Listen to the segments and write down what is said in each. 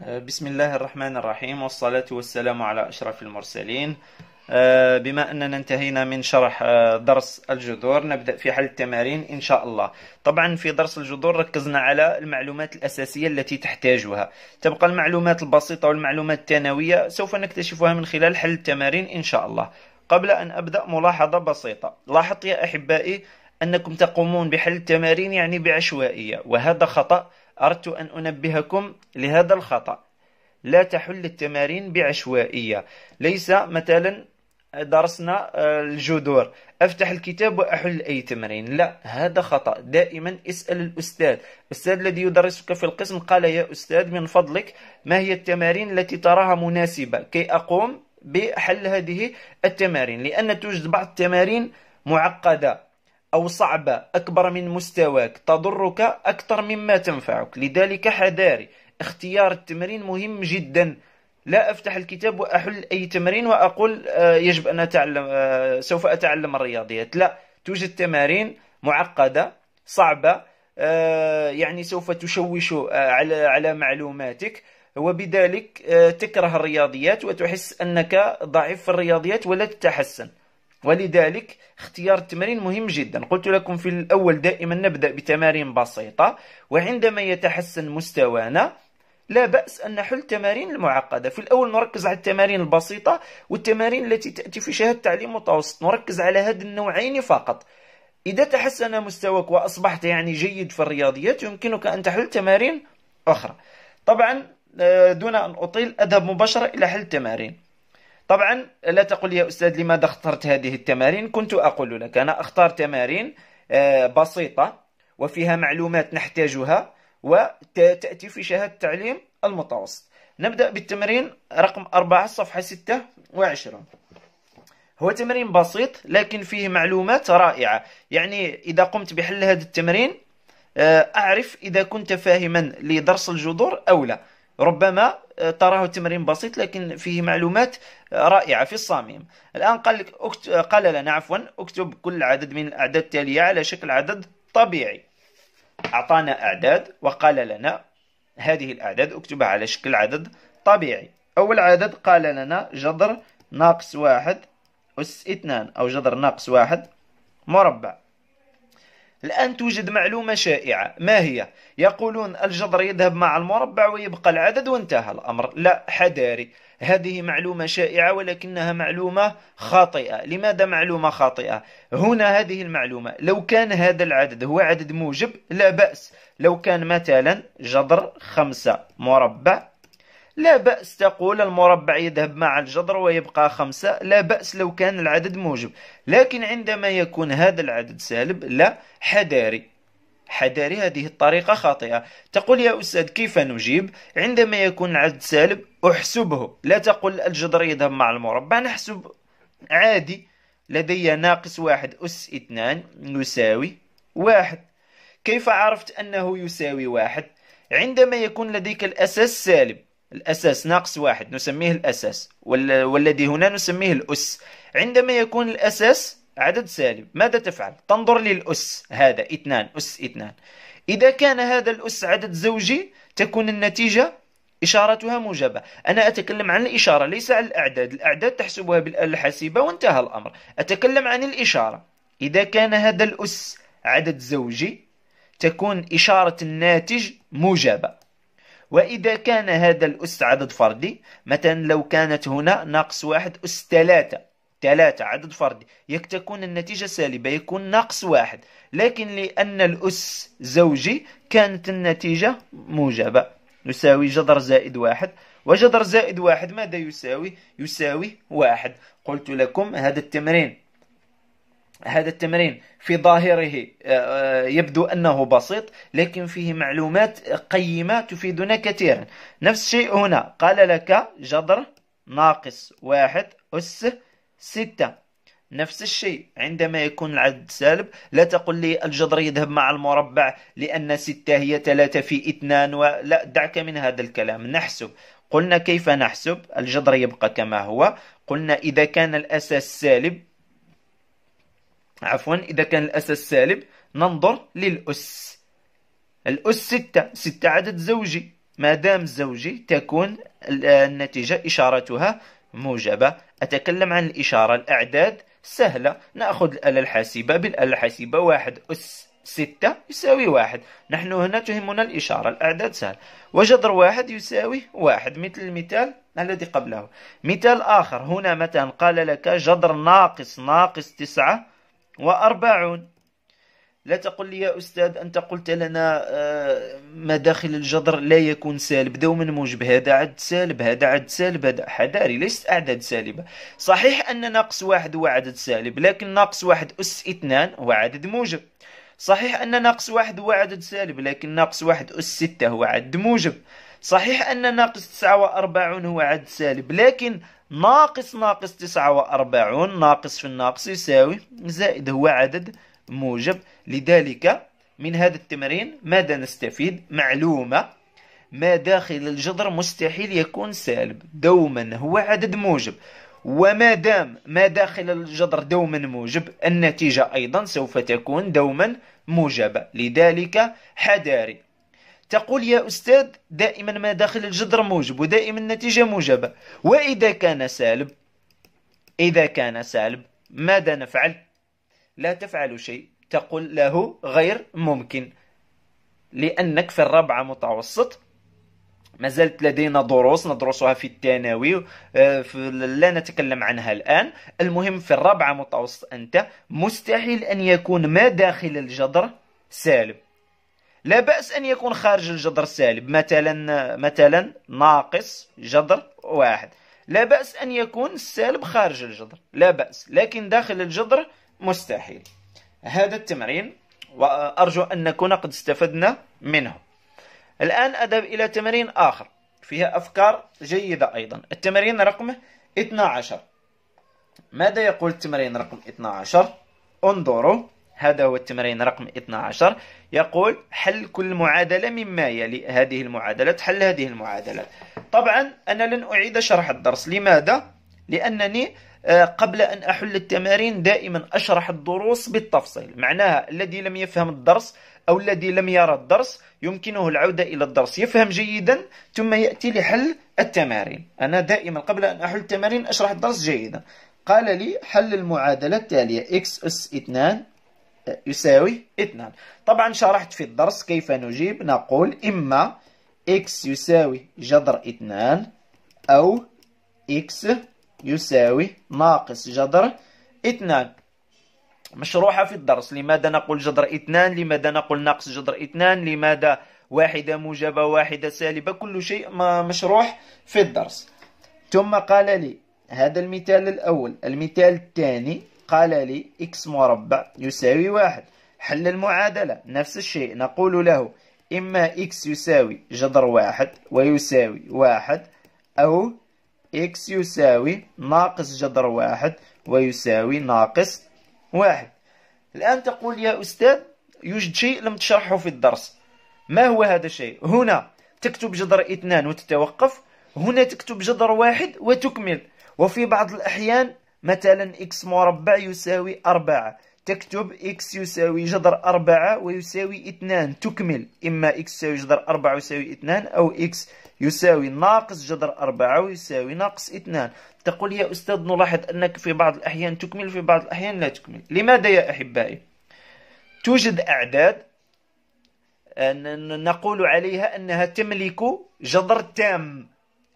آه، بسم الله الرحمن الرحيم والصلاة والسلام على أشرف المرسلين آه، بما أننا انتهينا من شرح آه، درس الجذور نبدأ في حل التمارين إن شاء الله طبعا في درس الجذور ركزنا على المعلومات الأساسية التي تحتاجها تبقى المعلومات البسيطة والمعلومات الثانوية سوف نكتشفها من خلال حل التمارين إن شاء الله قبل أن أبدأ ملاحظة بسيطة لاحظت يا أحبائي أنكم تقومون بحل التمارين يعني بعشوائية وهذا خطأ أردت أن أنبهكم لهذا الخطأ لا تحل التمارين بعشوائية ليس مثلا درسنا آه، الجذور افتح الكتاب واحل اي تمرين لا هذا خطا دائما اسال الاستاذ الاستاذ الذي يدرسك في القسم قال يا استاذ من فضلك ما هي التمارين التي تراها مناسبه كي اقوم بحل هذه التمارين لان توجد بعض التمارين معقده أو صعبة أكبر من مستواك تضرك أكثر مما تنفعك لذلك حذاري اختيار التمرين مهم جدا لا أفتح الكتاب وأحل أي تمرين وأقول آه، يجب أن أتعلم آه، سوف أتعلم الرياضيات لا توجد تمارين معقدة صعبة آه، يعني سوف تشوش على معلوماتك وبذلك تكره الرياضيات وتحس أنك ضعيف في الرياضيات ولا تتحسن ولذلك اختيار التمرين مهم جدا قلت لكم في الأول دائما نبدأ بتمارين بسيطة وعندما يتحسن مستوانا لا بأس أن نحل التمارين المعقدة في الأول نركز على التمارين البسيطة والتمارين التي تأتي في شهادة تعليم متوسط نركز على هذا النوعين فقط إذا تحسن مستواك وأصبحت يعني جيد في الرياضيات يمكنك أن تحل تمارين أخرى طبعا آه، دون أن أطيل أذهب مباشرة إلى حل التمارين طبعا لا تقل يا أستاذ لماذا اخترت هذه التمارين كنت أقول لك أنا أختار تمارين آه، بسيطة وفيها معلومات نحتاجها وتأتي في شهادة التعليم المتوسط نبدأ بالتمرين رقم 4 صفحة 26 هو تمرين بسيط لكن فيه معلومات رائعة يعني إذا قمت بحل هذا التمرين آه، أعرف إذا كنت فاهما لدرس الجذور أو لا ربما آه، تراه تمرين بسيط لكن فيه معلومات رائعة في الصميم الآن قال, لك أكت... قال لنا عفوا اكتب كل عدد من الأعداد التالية على شكل عدد طبيعي أعطانا أعداد وقال لنا هذه الأعداد اكتبها على شكل عدد طبيعي أول عدد قال لنا جذر ناقص واحد أس اثنان أو جذر ناقص واحد مربع الآن توجد معلومة شائعة ما هي؟ يقولون الجذر يذهب مع المربع ويبقى العدد وانتهى الأمر لا حذاري هذه معلومة شائعة ولكنها معلومة خاطئة لماذا معلومة خاطئة؟ هنا هذه المعلومة لو كان هذا العدد هو عدد موجب لا بأس لو كان مثلا جذر خمسة مربع لا بأس تقول المربع يذهب مع الجذر ويبقى خمسة لا بأس لو كان العدد موجب لكن عندما يكون هذا العدد سالب لا حذاري حذاري هذه الطريقة خاطئة تقول يا أستاذ كيف نجيب عندما يكون العدد سالب أحسبه لا تقول الجذر يذهب مع المربع نحسب عادي لدي ناقص واحد أس اثنان يساوي واحد كيف عرفت أنه يساوي واحد عندما يكون لديك الأساس سالب الأساس ناقص واحد نسميه الأساس والذي هنا نسميه الأس عندما يكون الأساس عدد سالب ماذا تفعل؟ تنظر للأس هذا اثنان أس اثنان إذا كان هذا الأس عدد زوجي تكون النتيجة إشارتها موجبة أنا أتكلم عن الإشارة ليس عن الأعداد الأعداد تحسبها بالآلة الحاسبة وانتهى الأمر أتكلم عن الإشارة إذا كان هذا الأس عدد زوجي تكون إشارة الناتج موجبة وإذا كان هذا الأس عدد فردي مثلا لو كانت هنا ناقص واحد أس ثلاثة ثلاثة عدد فردي تكون النتيجة سالبة يكون ناقص واحد لكن لأن الأس زوجي كانت النتيجة موجبة يساوي جذر زائد واحد وجذر زائد واحد ماذا يساوي؟ يساوي واحد قلت لكم هذا التمرين هذا التمرين في ظاهره آه، آه، يبدو أنه بسيط لكن فيه معلومات قيمة تفيدنا كثيرا نفس الشيء هنا قال لك جذر ناقص واحد أس ستة نفس الشيء عندما يكون العدد سالب لا تقل لي الجذر يذهب مع المربع لأن ستة هي ثلاثة في اثنان ولا دعك من هذا الكلام نحسب قلنا كيف نحسب الجذر يبقى كما هو قلنا إذا كان الأساس سالب عفوا إذا كان الأساس سالب ننظر للأس الأس ستة ستة عدد زوجي ما دام زوجي تكون النتيجة إشارتها موجبة أتكلم عن الإشارة الأعداد سهلة نأخذ الآلة الحاسبة بالآلة الحاسبة واحد أس ستة يساوي واحد نحن هنا تهمنا الإشارة الأعداد سهل وجذر واحد يساوي واحد مثل المثال الذي قبله مثال آخر هنا مثلا قال لك جذر ناقص ناقص تسعة وأربعون لا تقل لي يا أستاذ أنت قلت لنا آه، مداخل الجذر لا يكون سالب دوما موجب هذا عد سالب هذا عد سالب هذا حذاري ليست أعداد سالبة صحيح أن ناقص واحد هو عدد سالب لكن ناقص واحد أس اثنان هو عدد موجب صحيح أن ناقص واحد هو عدد سالب لكن ناقص واحد أس ستة هو عدد موجب صحيح أن ناقص 49 هو عدد سالب لكن ناقص ناقص 49 ناقص في الناقص يساوي زائد هو عدد موجب لذلك من هذا التمرين ماذا نستفيد معلومة ما داخل الجذر مستحيل يكون سالب دوما هو عدد موجب وما دام ما داخل الجذر دوما موجب النتيجة أيضا سوف تكون دوما موجبة لذلك حذاري تقول يا أستاذ دائما ما داخل الجدر موجب ودائما النتيجة موجبة وإذا كان سالب إذا كان سالب ماذا نفعل لا تفعل شيء تقول له غير ممكن لأنك في الرابعة متوسط ما زالت لدينا دروس ندرسها في الثانوي آه، لا نتكلم عنها الآن المهم في الرابعة متوسط أنت مستحيل أن يكون ما داخل الجدر سالب لا بأس أن يكون خارج الجذر السالب مثلا مثلا ناقص جذر واحد لا بأس أن يكون السالب خارج الجذر لا بأس لكن داخل الجذر مستحيل هذا التمرين وأرجو أن نكون قد استفدنا منه الآن أذهب إلى تمرين آخر فيها أفكار جيدة أيضا التمرين رقم 12 ماذا يقول التمرين رقم 12 انظروا هذا هو التمرين رقم 12 يقول حل كل معادلة مما يلي هذه المعادلة حل هذه المعادلة طبعا أنا لن أعيد شرح الدرس لماذا؟ لأنني آه، قبل أن أحل التمارين دائما أشرح الدروس بالتفصيل معناها الذي لم يفهم الدرس أو الذي لم يرى الدرس يمكنه العودة إلى الدرس يفهم جيدا ثم يأتي لحل التمارين أنا دائما قبل أن أحل التمارين أشرح الدرس جيدا قال لي حل المعادلة التالية x أس 2 يساوي 2 طبعا شرحت في الدرس كيف نجيب نقول إما x يساوي جذر اثنان أو x يساوي ناقص جذر اثنان مشروحة في الدرس لماذا نقول جذر اثنان لماذا نقول ناقص جذر اثنان لماذا واحدة موجبة واحدة سالبة كل شيء مشروح في الدرس ثم قال لي هذا المثال الأول المثال الثاني قال لي إكس مربع يساوي واحد حل المعادلة نفس الشيء نقول له إما إكس يساوي جذر واحد ويساوي واحد أو إكس يساوي ناقص جذر واحد ويساوي ناقص واحد الآن تقول يا أستاذ يوجد شيء لم تشرحه في الدرس ما هو هذا الشيء هنا تكتب جذر اثنان وتتوقف هنا تكتب جذر واحد وتكمل وفي بعض الأحيان مثلا إكس مربع يساوي أربعة تكتب إكس يساوي جذر أربعة ويساوي اثنان تكمل إما إكس يساوي جذر أربعة ويساوي اثنان أو إكس يساوي ناقص جذر أربعة ويساوي ناقص اثنان تقول يا أستاذ نلاحظ أنك في بعض الأحيان تكمل في بعض الأحيان لا تكمل لماذا يا أحبائي؟ توجد أعداد آه، نقول عليها أنها تملك جذر تام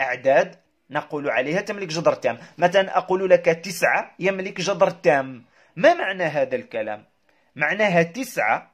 أعداد نقول عليها تملك جذر تام مثلا أقول لك تسعة يملك جذر تام ما معنى هذا الكلام؟ معناها تسعة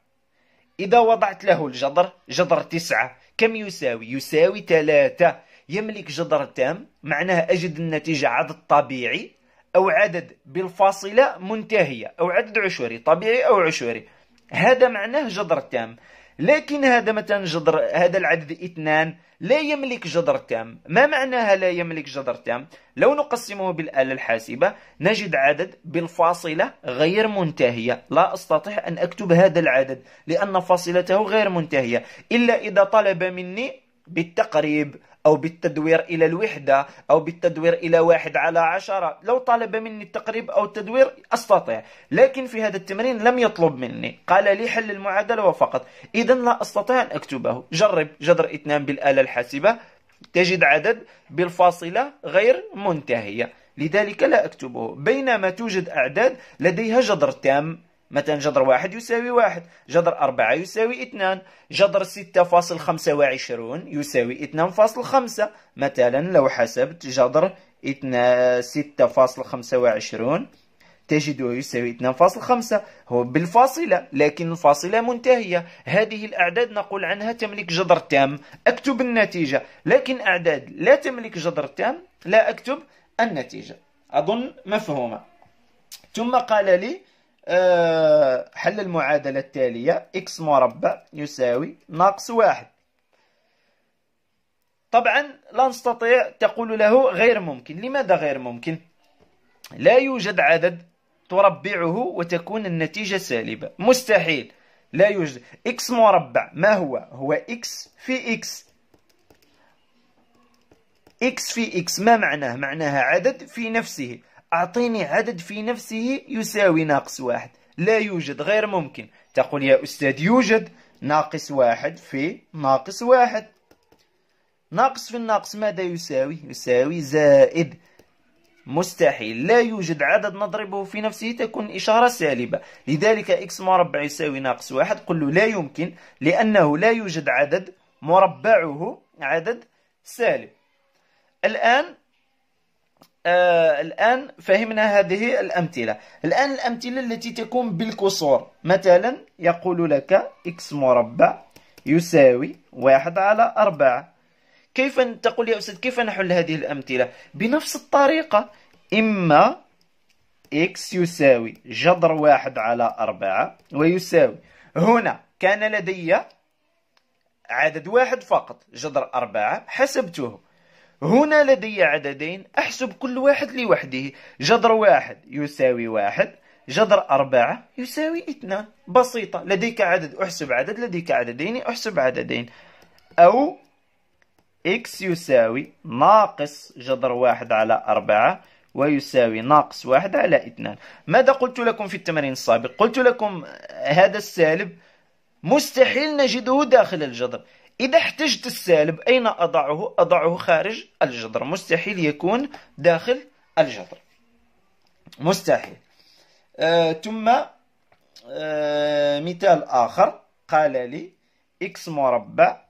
إذا وضعت له الجذر جذر تسعة كم يساوي؟ يساوي ثلاثة يملك جذر تام معناها أجد النتيجة عدد طبيعي أو عدد بالفاصلة منتهية أو عدد عشوري طبيعي أو عشوري هذا معناه جذر تام لكن هذا مثلا جذر هذا العدد اثنان لا يملك جذر تام ما معناها لا يملك جذر تام لو نقسمه بالآلة الحاسبة نجد عدد بالفاصلة غير منتهية لا أستطيع أن أكتب هذا العدد لأن فاصلته غير منتهية إلا إذا طلب مني بالتقريب أو بالتدوير إلى الوحدة أو بالتدوير إلى واحد على عشرة لو طلب مني التقريب أو التدوير أستطيع لكن في هذا التمرين لم يطلب مني قال لي حل المعادلة وفقط إذا لا أستطيع أن أكتبه جرب جذر اثنان بالآلة الحاسبة تجد عدد بالفاصلة غير منتهية لذلك لا أكتبه بينما توجد أعداد لديها جذر تام مثلا جذر واحد يساوي واحد جذر أربعة يساوي اثنان جذر ستة فاصل خمسة وعشرون يساوي اثنان فاصل خمسة مثلا لو حسبت جذر ستة فاصل خمسة وعشرون تجده يساوي اثنان فاصل خمسة هو بالفاصلة لكن الفاصلة منتهية هذه الأعداد نقول عنها تملك جذر تام أكتب النتيجة لكن أعداد لا تملك جذر تام لا أكتب النتيجة أظن مفهومة ثم قال لي آه، حل المعادلة التالية x مربع يساوي ناقص واحد طبعا لا نستطيع تقول له غير ممكن لماذا غير ممكن؟ لا يوجد عدد تربعه وتكون النتيجة سالبة مستحيل لا يوجد x مربع ما هو؟ هو x في x x في x ما معناه؟ معناها عدد في نفسه أعطيني عدد في نفسه يساوي ناقص واحد لا يوجد غير ممكن تقول يا أستاذ يوجد ناقص واحد في ناقص واحد ناقص في الناقص ماذا يساوي؟ يساوي زائد مستحيل لا يوجد عدد نضربه في نفسه تكون إشارة سالبة لذلك إكس مربع يساوي ناقص واحد قل له لا يمكن لأنه لا يوجد عدد مربعه عدد سالب الآن آه الآن فهمنا هذه الأمثلة الآن الأمثلة التي تكون بالكسور مثلا يقول لك x مربع يساوي واحد على أربعة كيف تقول يا أستاذ كيف نحل هذه الأمثلة بنفس الطريقة إما x يساوي جذر واحد على أربعة ويساوي هنا كان لدي عدد واحد فقط جذر أربعة حسبته هنا لدي عددين أحسب كل واحد لوحده جذر واحد يساوي واحد جذر أربعة يساوي اثنان بسيطة لديك عدد أحسب عدد لديك عددين أحسب عددين أو x يساوي ناقص جذر واحد على أربعة ويساوي ناقص واحد على اثنان ماذا قلت لكم في التمرين السابق قلت لكم هذا السالب مستحيل نجده داخل الجذر إذا احتجت السالب أين أضعه؟ أضعه خارج الجذر مستحيل يكون داخل الجذر مستحيل آه ثم آه مثال آخر قال لي x مربع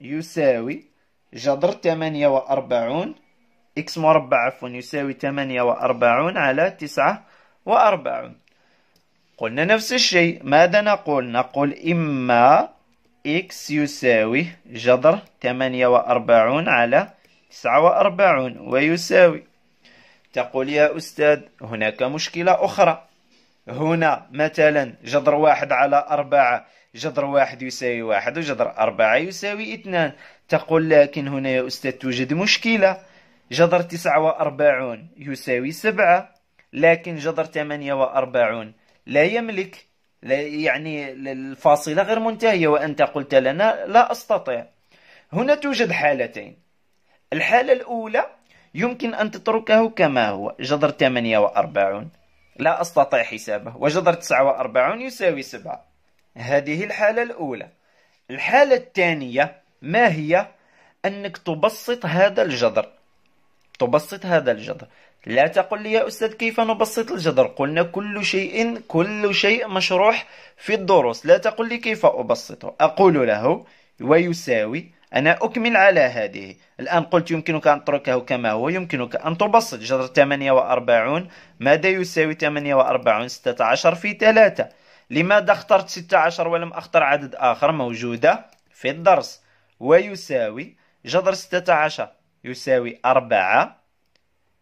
يساوي جذر 48 x مربع عفوا يساوي 48 على 49 قلنا نفس الشيء ماذا نقول؟ نقول إما إكس يساوي جذر 48 على 49 ويساوي تقول يا أستاذ هناك مشكلة أخرى هنا مثلا جذر واحد على أربعة جذر واحد يساوي واحد وجذر أربعة يساوي اثنان تقول لكن هنا يا أستاذ توجد مشكلة جذر تسعة وأربعون يساوي سبعة لكن جذر ثمانية وأربعون لا يملك يعني الفاصلة غير منتهية وأنت قلت لنا لا أستطيع هنا توجد حالتين الحالة الأولى يمكن أن تتركه كما هو جذر 48 لا أستطيع حسابه وجذر 49 يساوي 7 هذه الحالة الأولى الحالة الثانية ما هي أنك تبسط هذا الجذر تبسط هذا الجذر لا تقل لي يا أستاذ كيف نبسط الجذر قلنا كل شيء كل شيء مشروح في الدروس لا تقل لي كيف أبسطه أقول له ويساوي أنا أكمل على هذه الآن قلت يمكنك أن تتركه كما هو يمكنك أن تبسط جذر 48 ماذا يساوي 48 16 في 3 لماذا اخترت 16 ولم أختر عدد آخر موجودة في الدرس ويساوي جذر 16 يساوي 4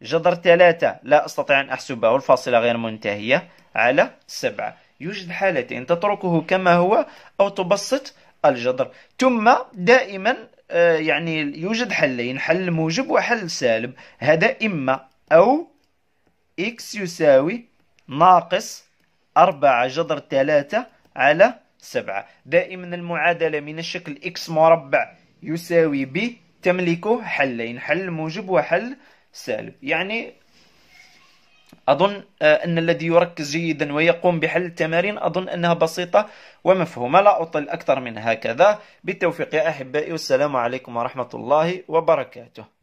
جذر ثلاثة لا أستطيع أن أحسبه الفاصلة غير منتهية على سبعة يوجد حالتين تتركه كما هو أو تبسط الجذر ثم دائما آه، يعني يوجد حلين حل موجب وحل سالب هذا إما أو x يساوي ناقص أربعة جذر ثلاثة على سبعة دائما المعادلة من الشكل x مربع يساوي ب تملك حلين حل موجب وحل سالب يعني أظن آه، أن الذي يركز جيدا ويقوم بحل التمارين أظن أنها بسيطة ومفهومة لا أطل أكثر من هكذا بالتوفيق يا أحبائي والسلام عليكم ورحمة الله وبركاته